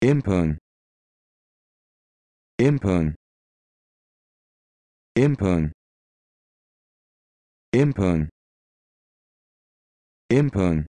impun impun impun impun impun